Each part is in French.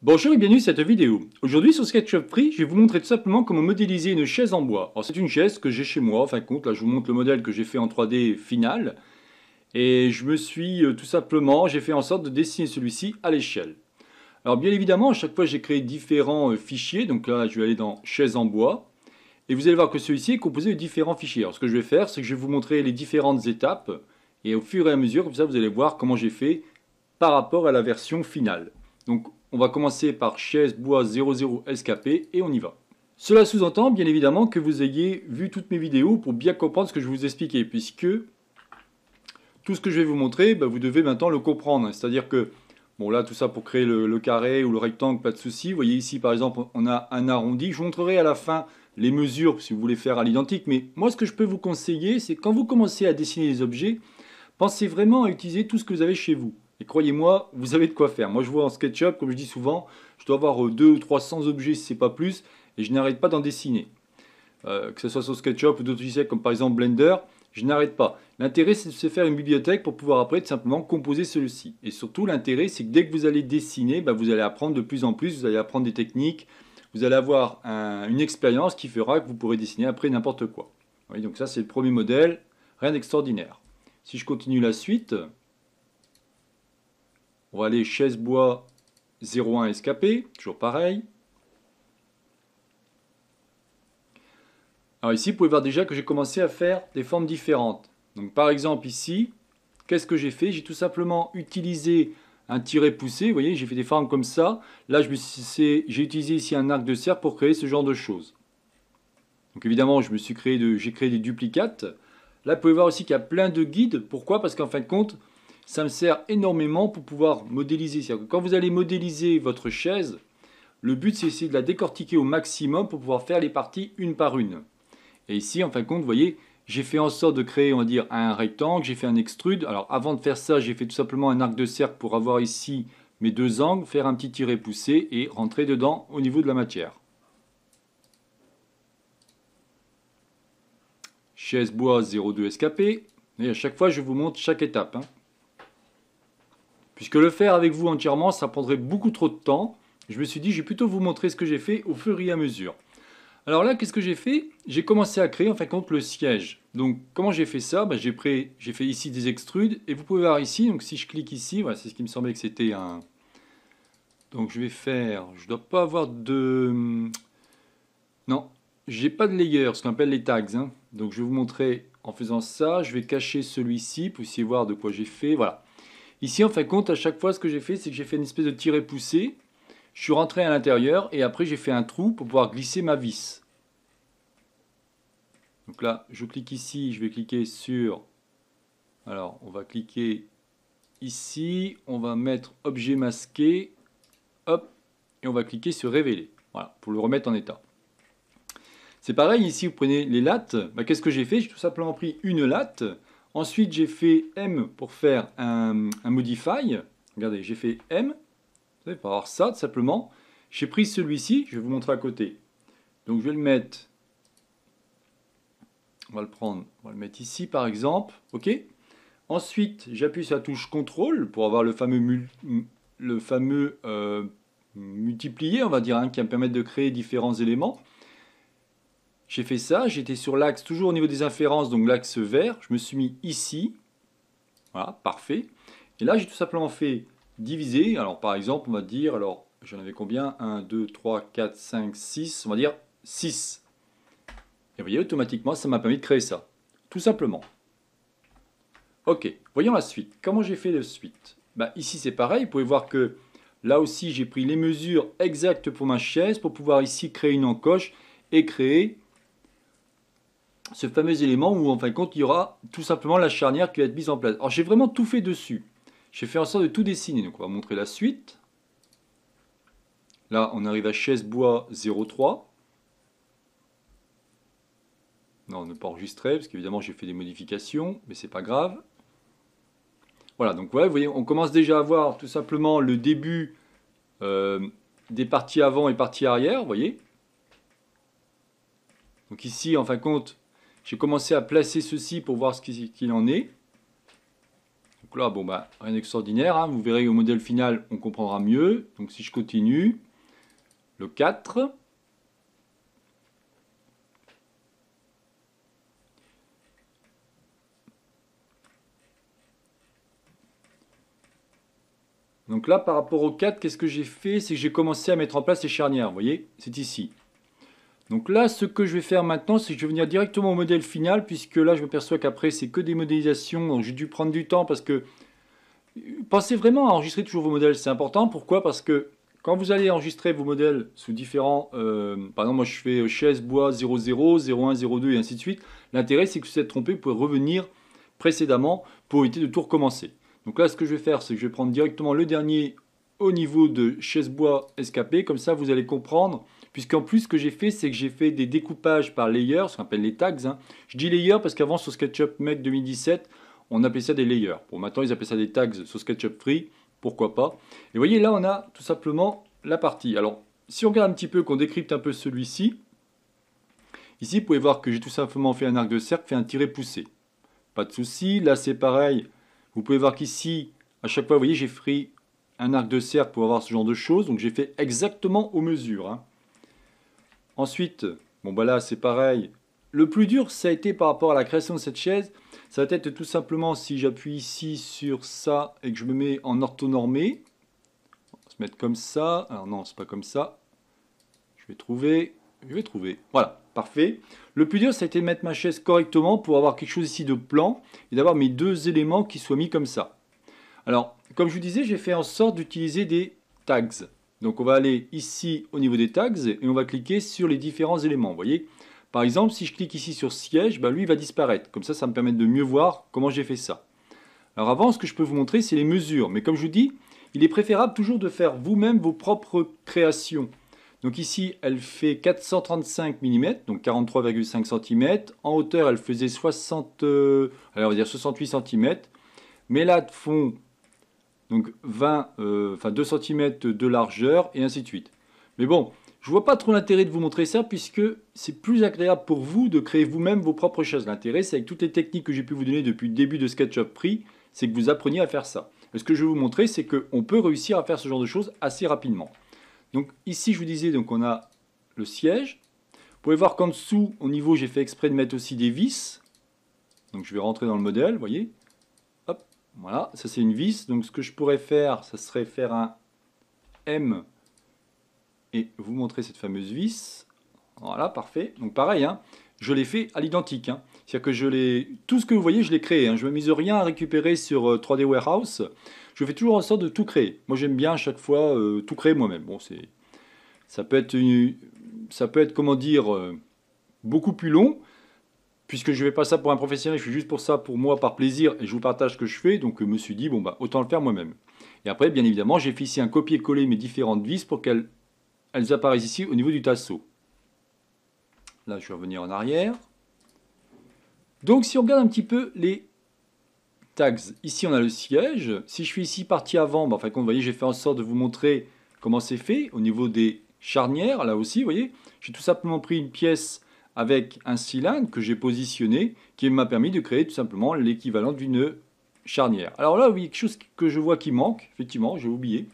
Bonjour et bienvenue dans cette vidéo. Aujourd'hui sur SketchUp Free, je vais vous montrer tout simplement comment modéliser une chaise en bois. Alors c'est une chaise que j'ai chez moi, en fin de compte, là je vous montre le modèle que j'ai fait en 3D final. Et je me suis euh, tout simplement, j'ai fait en sorte de dessiner celui-ci à l'échelle. Alors bien évidemment, à chaque fois j'ai créé différents euh, fichiers, donc là je vais aller dans chaise en bois. Et vous allez voir que celui-ci est composé de différents fichiers. Alors ce que je vais faire, c'est que je vais vous montrer les différentes étapes. Et au fur et à mesure, comme ça vous allez voir comment j'ai fait par rapport à la version finale. Donc on va commencer par chaise bois 00 skp et on y va. Cela sous-entend bien évidemment que vous ayez vu toutes mes vidéos pour bien comprendre ce que je vous expliquais, puisque tout ce que je vais vous montrer, bah, vous devez maintenant le comprendre. C'est-à-dire que, bon là, tout ça pour créer le, carré ou le rectangle, pas de souci. Vous voyez ici, par exemple, on a un arrondi. Je vous montrerai à la fin les mesures si vous voulez faire à l'identique. Mais moi, ce que je peux vous conseiller, c'est quand vous commencez à dessiner les objets, pensez vraiment à utiliser tout ce que vous avez chez vous. Et croyez-moi, vous avez de quoi faire. Moi, je vois en SketchUp, comme je dis souvent, je dois avoir 200 ou 300 objets, si ce n'est pas plus, et je n'arrête pas d'en dessiner. Euh, que ce soit sur SketchUp ou d'autres logiciels comme par exemple Blender, je n'arrête pas. L'intérêt, c'est de se faire une bibliothèque pour pouvoir après tout simplement composer celui-ci. Et surtout, l'intérêt, c'est que dès que vous allez dessiner, bah, vous allez apprendre de plus en plus, vous allez apprendre des techniques, vous allez avoir une expérience qui fera que vous pourrez dessiner après n'importe quoi. donc ça, c'est le premier modèle, rien d'extraordinaire. Si je continue la suite, on va aller chaise bois 01 escapé, toujours pareil. Alors ici, vous pouvez voir déjà que j'ai commencé à faire des formes différentes. Donc par exemple ici, qu'est-ce que j'ai fait J'ai tout simplement utilisé un tiré poussé, vous voyez, j'ai fait des formes comme ça. Là, j'ai utilisé ici un arc de serre pour créer ce genre de choses. Donc évidemment, j'ai créé, de, créé des duplicates. Là, vous pouvez voir aussi qu'il y a plein de guides. Pourquoi Parce qu'en fin de compte, ça me sert énormément pour pouvoir modéliser. cest que quand vous allez modéliser votre chaise, le but c'est d'essayer de la décortiquer au maximum pour pouvoir faire les parties une par une. Et ici, en fin de compte, vous voyez, j'ai fait en sorte de créer, on dire, un rectangle, j'ai fait un extrude. Alors avant de faire ça, j'ai fait tout simplement un arc de cercle pour avoir ici mes deux angles, faire un petit tiré poussé et rentrer dedans au niveau de la matière. Chaise bois 02 SKP. Et à chaque fois, je vous montre chaque étape. Hein. Puisque le faire avec vous entièrement, ça prendrait beaucoup trop de temps. Je me suis dit, je vais plutôt vous montrer ce que j'ai fait au fur et à mesure. Alors là, qu'est-ce que j'ai fait J'ai commencé à créer en fin de compte le siège. Donc comment j'ai fait ça ben, J'ai fait ici des extrudes et vous pouvez voir ici, donc si je clique ici, voilà, c'est ce qui me semblait que c'était un... Donc je vais faire, je ne dois pas avoir de... Non, j'ai pas de layer, ce qu'on appelle les tags. Hein. Donc je vais vous montrer en faisant ça, je vais cacher celui-ci, vous puissiez voir de quoi j'ai fait, voilà. Ici, en fin de compte, à chaque fois, ce que j'ai fait, c'est que j'ai fait une espèce de tiré poussé. Je suis rentré à l'intérieur et après, j'ai fait un trou pour pouvoir glisser ma vis. Donc là, je clique ici, je vais cliquer sur... Alors, on va cliquer ici, on va mettre objet masqué, hop, et on va cliquer sur révéler. Voilà, pour le remettre en état. C'est pareil, ici, vous prenez les lattes. Bah, qu'est-ce que j'ai fait J'ai tout simplement pris une latte Ensuite, j'ai fait M pour faire un, modify. Regardez, j'ai fait M. Vous avoir ça, tout simplement. J'ai pris celui-ci, je vais vous montrer à côté. Donc, je vais le mettre... On va le prendre, on va le mettre ici, par exemple. OK Ensuite, j'appuie sur la touche CTRL pour avoir le fameux, le euh, multiplier, on va dire, hein, qui va me permettre de créer différents éléments. J'ai fait ça, j'étais sur l'axe, toujours au niveau des inférences, donc l'axe vert. Je me suis mis ici. Voilà, parfait. Et là, j'ai tout simplement fait diviser. Alors, par exemple, on va dire, alors, j'en avais combien 1, 2, 3, 4, 5, 6. On va dire 6. Et vous voyez, automatiquement, ça m'a permis de créer ça. Tout simplement. Ok, voyons la suite. Comment j'ai fait la suite ben, Ici, c'est pareil. Vous pouvez voir que là aussi, j'ai pris les mesures exactes pour ma chaise pour pouvoir ici créer une encoche et créer ce fameux élément où en fin de compte il y aura tout simplement la charnière qui va être mise en place. Alors j'ai vraiment tout fait dessus. J'ai fait en sorte de tout dessiner. Donc on va montrer la suite. Là on arrive à chaise bois 03. Non, ne pas enregistrer parce qu'évidemment j'ai fait des modifications, mais c'est pas grave. Voilà, donc vous voyez, on commence déjà à voir tout simplement le début euh, des parties avant et parties arrière, vous voyez. Donc ici, en fin de compte, j'ai commencé à placer ceci pour voir ce qu'il en est. Donc là, bon, bah, rien d'extraordinaire. Hein. Vous verrez au modèle final, on comprendra mieux. Donc si je continue, le 4. Donc là, par rapport au 4, qu'est-ce que j'ai fait C'est que j'ai commencé à mettre en place les charnières, vous voyez C'est ici. Donc là, ce que je vais faire maintenant, c'est que je vais venir directement au modèle final, puisque là, je m'aperçois qu'après, c'est que des modélisations. Donc j'ai dû prendre du temps parce que pensez vraiment à enregistrer toujours vos modèles. C'est important. Pourquoi Parce que quand vous allez enregistrer vos modèles sous différents... Euh, par exemple, moi, je fais chaise, bois, 00, 01, 02 et ainsi de suite. L'intérêt, c'est que si vous êtes trompé, vous pouvez revenir précédemment pour éviter de tout recommencer. Donc là, ce que je vais faire, c'est que je vais prendre directement le dernier au niveau de chaise bois escapé. Comme ça, vous allez comprendre Puisqu'en plus, ce que j'ai fait, c'est que j'ai fait des découpages par layers, ce qu'on appelle les tags. Hein. Je dis layers parce qu'avant, sur SketchUp Make 2017, on appelait ça des layers. Bon, maintenant, ils appellent ça des tags sur SketchUp Free, pourquoi pas. Et vous voyez, là, on a tout simplement la partie. Alors, si on regarde un petit peu, qu'on décrypte un peu celui-ci, ici, vous pouvez voir que j'ai tout simplement fait un arc de cercle, fait un tiré poussé. Pas de souci. Là, c'est pareil. Vous pouvez voir qu'ici, à chaque fois, vous voyez, j'ai pris un arc de cercle pour avoir ce genre de choses. Donc, j'ai fait exactement aux mesures. Hein. Ensuite, bon bah là c'est pareil. Le plus dur, ça a été par rapport à la création de cette chaise. Ça va être tout simplement si j'appuie ici sur ça et que je me mets en orthonormé. On va se mettre comme ça. Alors non, c'est pas comme ça. Je vais trouver. Je vais trouver. Voilà, parfait. Le plus dur, ça a été de mettre ma chaise correctement pour avoir quelque chose ici de plan et d'avoir mes deux éléments qui soient mis comme ça. Alors, comme je vous disais, j'ai fait en sorte d'utiliser des tags. Donc on va aller ici au niveau des tags et on va cliquer sur les différents éléments. Vous voyez, par exemple, si je clique ici sur siège, ben, lui il va disparaître. Comme ça, ça me permet de mieux voir comment j'ai fait ça. Alors avant, ce que je peux vous montrer, c'est les mesures. Mais comme je vous dis, il est préférable toujours de faire vous-même vos propres créations. Donc ici, elle fait 435 mm, donc 43,5 cm. En hauteur, elle faisait 60, euh, alors on va dire 68 cm. Mais là, de fond, donc 20, euh, enfin 2 cm de largeur et ainsi de suite. Mais bon, je ne vois pas trop l'intérêt de vous montrer ça puisque c'est plus agréable pour vous de créer vous-même vos propres choses. L'intérêt, c'est avec toutes les techniques que j'ai pu vous donner depuis le début de SketchUp Prix, c'est que vous appreniez à faire ça. ce que je vais vous montrer, c'est qu'on peut réussir à faire ce genre de choses assez rapidement. Donc ici, je vous disais, donc on a le siège. Vous pouvez voir qu'en dessous, au niveau, j'ai fait exprès de mettre aussi des vis. Donc je vais rentrer dans le modèle, vous voyez. Voilà, ça c'est une vis. Donc ce que je pourrais faire, ça serait faire un M et vous montrer cette fameuse vis. Voilà, parfait. Donc pareil, hein, je l'ai fait à l'identique. Hein. C'est-à-dire que je l'ai, tout ce que vous voyez, je l'ai créé. Hein. Je ne m'amuse rien à récupérer sur 3D euh, Warehouse. Je fais toujours en sorte de tout créer. Moi, j'aime bien à chaque fois euh, tout créer moi-même. Bon, ça peut être ça peut être comment dire, euh, beaucoup plus long, puisque je ne vais pas ça pour un professionnel, je suis juste pour ça, pour moi, par plaisir, et je vous partage ce que je fais, donc je me suis dit, bon, bah, autant le faire moi-même. Et après, bien évidemment, j'ai fait ici un copier-coller mes différentes vis pour qu'elles apparaissent ici au niveau du tasseau. Là, je vais revenir en arrière. Donc, si on regarde un petit peu les tags, ici, on a le siège. Si je suis ici parti avant, enfin bah, en vous voyez, j'ai fait en sorte de vous montrer comment c'est fait au niveau des charnières. Là aussi, vous voyez, j'ai tout simplement pris une pièce avec un cylindre que j'ai positionné qui m'a permis de créer tout simplement l'équivalent d'une charnière. Alors là, oui, quelque chose que je vois qui manque, effectivement, j'ai oublié.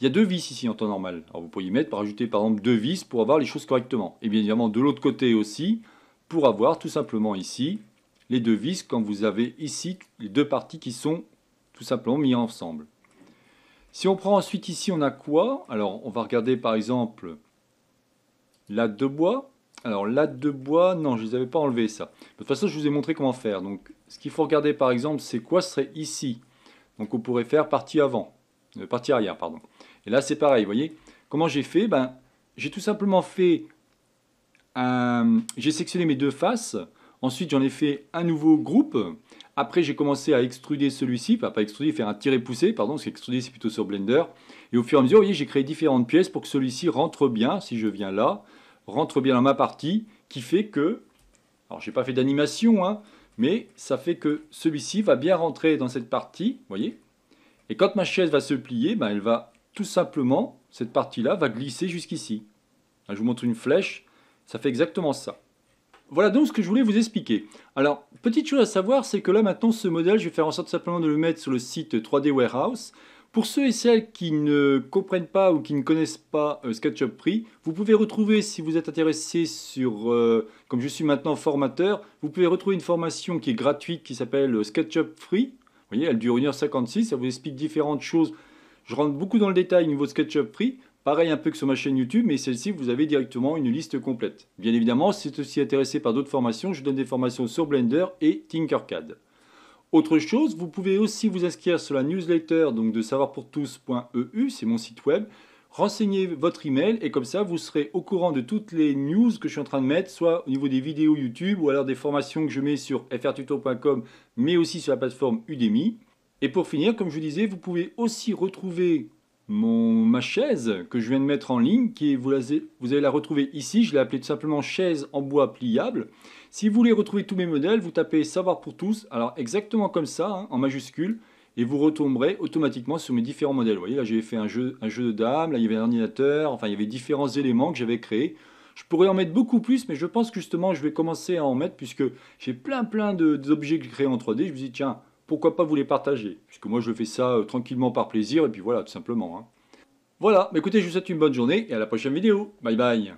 Il y a deux vis ici en temps normal. Alors vous pourriez mettre, par ajouter par exemple deux vis pour avoir les choses correctement. Et bien évidemment de l'autre côté aussi, pour avoir tout simplement ici les deux vis quand vous avez ici les deux parties qui sont tout simplement mises ensemble. Si on prend ensuite ici, on a quoi Alors on va regarder par exemple la de bois. Alors, là de bois, non, je ne les avais pas enlevé ça. De toute façon, je vous ai montré comment faire. Donc, ce qu'il faut regarder, par exemple, c'est quoi serait ici. Donc, on pourrait faire partie avant, euh, partie arrière, pardon. Et là, c'est pareil, vous voyez Comment j'ai fait ben, J'ai tout simplement fait J'ai sectionné mes deux faces. Ensuite, j'en ai fait un nouveau groupe. Après, j'ai commencé à extruder celui-ci, pas, pas extruder, faire un tirer-pousser, pardon, parce qu'extruder, c'est plutôt sur Blender. Et au fur et à mesure, vous voyez, j'ai créé différentes pièces pour que celui-ci rentre bien. Si je viens là, rentre bien dans ma partie, qui fait que, alors j'ai pas fait d'animation, hein, mais ça fait que celui-ci va bien rentrer dans cette partie, vous voyez Et quand ma chaise va se plier, ben, elle va tout simplement, cette partie-là va glisser jusqu'ici. Je vous montre une flèche, ça fait exactement ça. Voilà donc ce que je voulais vous expliquer. Alors, petite chose à savoir, c'est que là maintenant, ce modèle, je vais faire en sorte simplement de le mettre sur le site 3D Warehouse. Pour ceux et celles qui ne comprennent pas ou qui ne connaissent pas euh, SketchUp Free, vous pouvez retrouver, si vous êtes intéressé sur, euh, comme je suis maintenant formateur, vous pouvez retrouver une formation qui est gratuite qui s'appelle euh, SketchUp Free. Vous voyez, elle dure 1h56, ça vous explique différentes choses. Je rentre beaucoup dans le détail au niveau SketchUp Free. Pareil un peu que sur ma chaîne YouTube, mais celle-ci, vous avez directement une liste complète. Bien évidemment, si vous êtes aussi intéressé par d'autres formations, je donne des formations sur Blender et Tinkercad. Autre chose, vous pouvez aussi vous inscrire sur la newsletter donc de savoirpourtous.eu, c'est mon site web. Renseignez votre email et comme ça vous serez au courant de toutes les news que je suis en train de mettre, soit au niveau des vidéos YouTube ou alors des formations que je mets sur frtuto.com mais aussi sur la plateforme Udemy. Et pour finir, comme je vous disais, vous pouvez aussi retrouver mon, ma chaise que je viens de mettre en ligne, qui vous, vous allez la retrouver ici, je l'ai appelée tout simplement chaise en bois pliable. Si vous voulez retrouver tous mes modèles, vous tapez savoir pour tous, alors exactement comme ça, hein, en majuscule, et vous retomberez automatiquement sur mes différents modèles. voyez, là j'avais fait un jeu, un jeu de dames, là il y avait un ordinateur, enfin il y avait différents éléments que j'avais créés. Je pourrais en mettre beaucoup plus, mais je pense que justement je vais commencer à en mettre, puisque j'ai plein plein d'objets que j'ai créés en 3D, je me dis tiens, pourquoi pas vous les partager Puisque moi, je fais ça euh, tranquillement par plaisir, et puis voilà, tout simplement. Hein. Voilà, écoutez, je vous souhaite une bonne journée, et à la prochaine vidéo. Bye bye